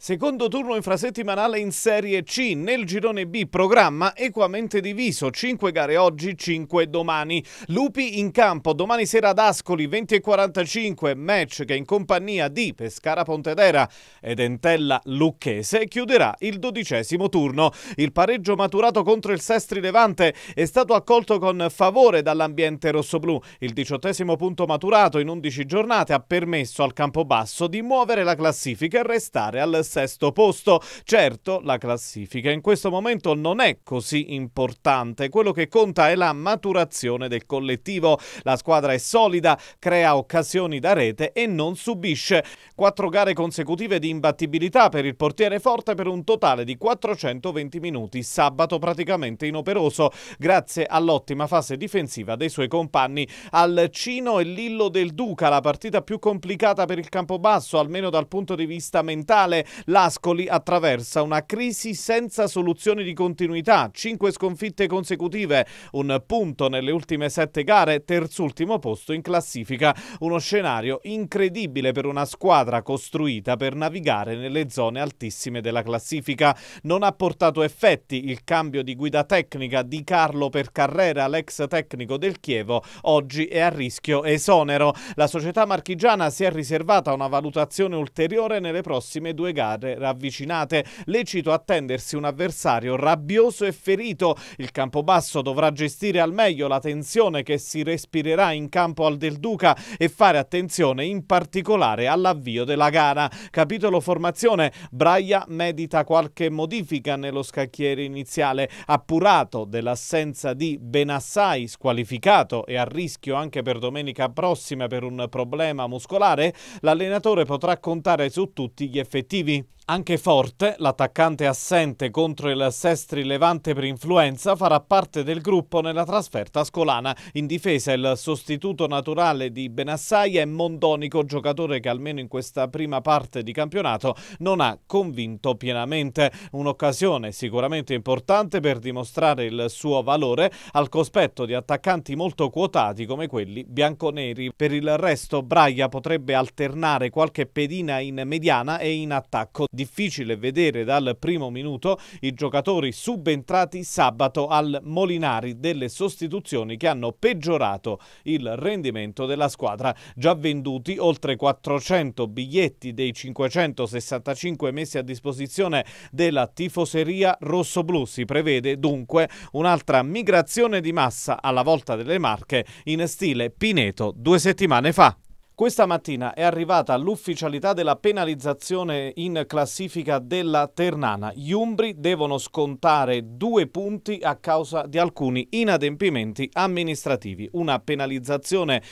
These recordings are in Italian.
Secondo turno infrasettimanale in Serie C, nel girone B programma equamente diviso, 5 gare oggi, 5 domani. Lupi in campo domani sera ad Ascoli 20:45, match che in compagnia di Pescara Pontedera ed Entella Lucchese chiuderà il dodicesimo turno. Il pareggio maturato contro il Sestri Levante è stato accolto con favore dall'ambiente rossoblù. Il diciottesimo punto maturato in 11 giornate ha permesso al Campobasso di muovere la classifica e restare al sesto posto. Certo, la classifica in questo momento non è così importante, quello che conta è la maturazione del collettivo. La squadra è solida, crea occasioni da rete e non subisce. Quattro gare consecutive di imbattibilità per il portiere forte per un totale di 420 minuti, sabato praticamente inoperoso, grazie all'ottima fase difensiva dei suoi compagni. Al Cino e Lillo del Duca, la partita più complicata per il Campobasso, almeno dal punto di vista mentale, l'Ascoli attraversa una crisi senza soluzioni di continuità, Cinque sconfitte consecutive, un punto nelle ultime sette gare, terzultimo posto in classifica, uno scenario incredibile per una squadra costruita per navigare nelle zone altissime della classifica. Non ha portato effetti il cambio di guida tecnica di Carlo per Carrera, l'ex tecnico del Chievo, oggi è a rischio esonero. La società marchigiana si è riservata una valutazione ulteriore nelle prossime due gare nucleare ravvicinate. Lecito attendersi un avversario rabbioso e ferito. Il Campobasso dovrà gestire al meglio la tensione che si respirerà in campo al Del Duca e fare attenzione in particolare all'avvio della gara. Capitolo formazione, Braia medita qualche modifica nello scacchiere iniziale, appurato dell'assenza di Benassai, squalificato e a rischio anche per domenica prossima per un problema muscolare, l'allenatore potrà contare su tutti gli effettivi. me Anche Forte, l'attaccante assente contro il Sestri Levante per influenza, farà parte del gruppo nella trasferta ascolana. In difesa il sostituto naturale di Benassai è Mondonico, giocatore che almeno in questa prima parte di campionato non ha convinto pienamente. Un'occasione sicuramente importante per dimostrare il suo valore al cospetto di attaccanti molto quotati come quelli bianconeri. Per il resto Braia potrebbe alternare qualche pedina in mediana e in attacco Difficile vedere dal primo minuto i giocatori subentrati sabato al Molinari delle sostituzioni che hanno peggiorato il rendimento della squadra. Già venduti oltre 400 biglietti dei 565 messi a disposizione della tifoseria rossoblù. Si prevede dunque un'altra migrazione di massa alla volta delle Marche in stile Pineto due settimane fa. Questa mattina è arrivata l'ufficialità della penalizzazione in classifica della Ternana. Gli Umbri devono scontare due punti a causa di alcuni inadempimenti amministrativi. Una penalizzazione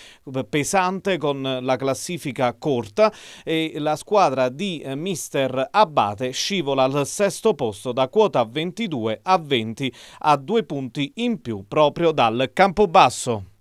pesante con la classifica corta e la squadra di eh, mister Abate scivola al sesto posto da quota 22 a 20 a due punti in più proprio dal Campobasso.